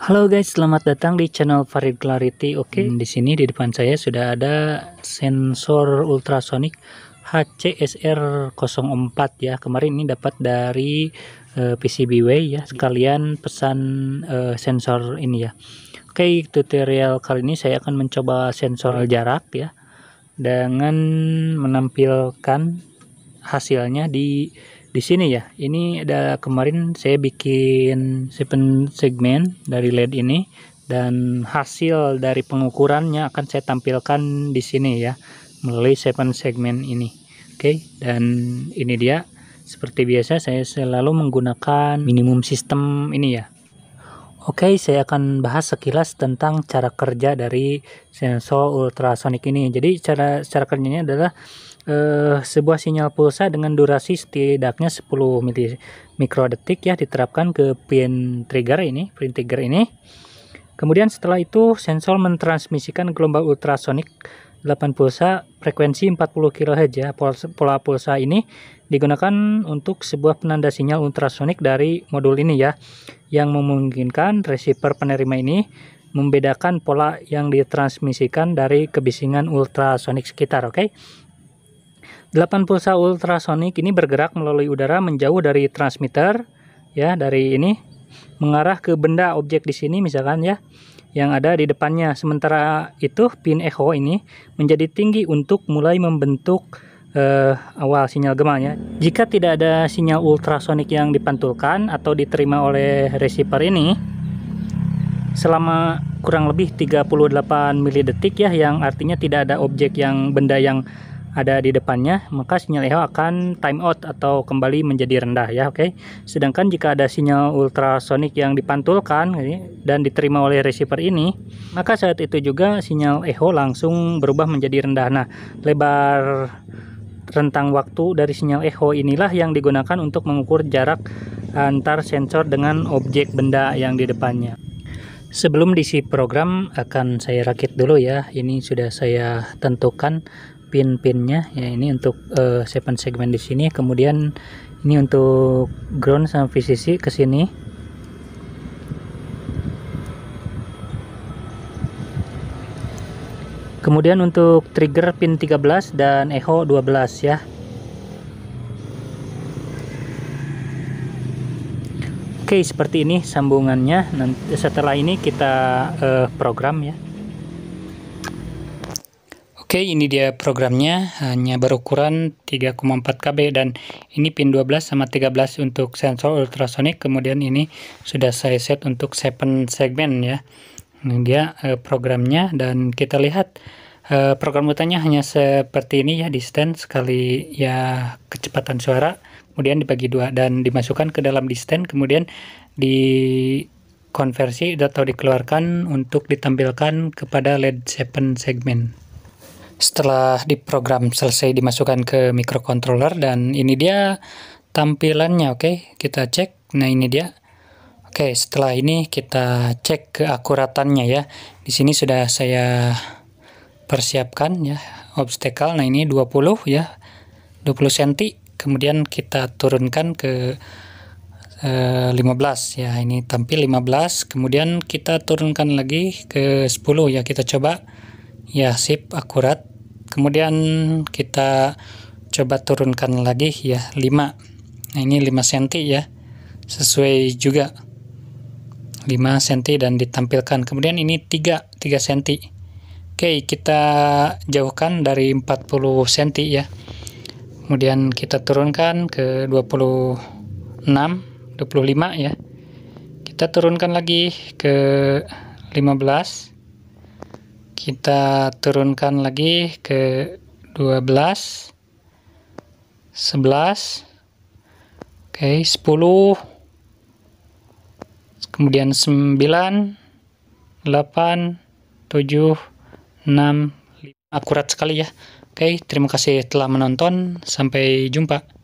Halo guys, selamat datang di channel Farid Clarity. Oke, okay, hmm. di sini di depan saya sudah ada sensor ultrasonik HCSR04 ya. Kemarin ini dapat dari uh, eh, PCBWay ya, sekalian pesan uh, sensor ini ya. Oke, okay, tutorial kali ini saya akan mencoba sensor jarak ya dengan menampilkan hasilnya di di sini ya ini ada kemarin saya bikin seven segmen dari LED ini dan hasil dari pengukurannya akan saya tampilkan di sini ya melalui seven segmen ini oke okay, dan ini dia seperti biasa saya selalu menggunakan minimum sistem ini ya Oke, okay, saya akan bahas sekilas tentang cara kerja dari sensor ultrasonik ini. Jadi cara cara kerjanya adalah eh, sebuah sinyal pulsa dengan durasi setidaknya 10 mikrodetik ya diterapkan ke pin trigger ini, pin trigger ini. Kemudian setelah itu sensor mentransmisikan gelombang ultrasonik 8 pulsa frekuensi 40 kHz ya. Pola pulsa ini digunakan untuk sebuah penanda sinyal ultrasonik dari modul ini ya yang memungkinkan receiver penerima ini membedakan pola yang ditransmisikan dari kebisingan ultrasonik sekitar, oke? Okay? 8 pulsa ultrasonik ini bergerak melalui udara menjauh dari transmitter ya dari ini mengarah ke benda objek di sini misalkan ya yang ada di depannya. Sementara itu pin echo ini menjadi tinggi untuk mulai membentuk eh, awal sinyal gemanya. Jika tidak ada sinyal ultrasonik yang dipantulkan atau diterima oleh receiver ini selama kurang lebih 38 milidetik ya yang artinya tidak ada objek yang benda yang ada di depannya, maka sinyal EHO akan time out atau kembali menjadi rendah ya, oke. Okay? Sedangkan jika ada sinyal ultrasonik yang dipantulkan dan diterima oleh receiver ini, maka saat itu juga sinyal EHO langsung berubah menjadi rendah. Nah, lebar rentang waktu dari sinyal echo inilah yang digunakan untuk mengukur jarak antar sensor dengan objek benda yang di depannya. Sebelum diisi program akan saya rakit dulu ya. Ini sudah saya tentukan pin-pinnya ya ini untuk uh, seven segment di sini kemudian ini untuk ground sama VCC ke sini kemudian untuk trigger pin 13 dan echo 12 ya Oke seperti ini sambungannya nanti setelah ini kita uh, program ya Oke, ini dia programnya, hanya berukuran 3,4 KB dan ini pin 12 sama 13 untuk sensor ultrasonic. Kemudian ini sudah saya set untuk 7 segmen ya. Ini dia eh, programnya dan kita lihat eh, program utamanya hanya seperti ini ya, distance kali ya kecepatan suara. Kemudian dibagi dua dan dimasukkan ke dalam distance, kemudian di konversi atau dikeluarkan untuk ditampilkan kepada LED 7 segmen setelah diprogram selesai dimasukkan ke microcontroller dan ini dia tampilannya oke okay? kita cek nah ini dia oke okay, setelah ini kita cek keakuratannya ya di sini sudah saya persiapkan ya obstacle nah ini 20 ya 20 cm kemudian kita turunkan ke eh, 15 ya ini tampil 15 kemudian kita turunkan lagi ke 10 ya kita coba ya sip akurat kemudian kita coba turunkan lagi ya 5 nah ini 5 cm ya sesuai juga 5 cm dan ditampilkan kemudian ini 3 3 cm oke kita jauhkan dari 40 cm ya kemudian kita turunkan ke 26 25 ya kita turunkan lagi ke 15 kita turunkan lagi ke 12 11 oke okay, 10 kemudian 9 8 7 6 5. akurat sekali ya oke okay, terima kasih telah menonton sampai jumpa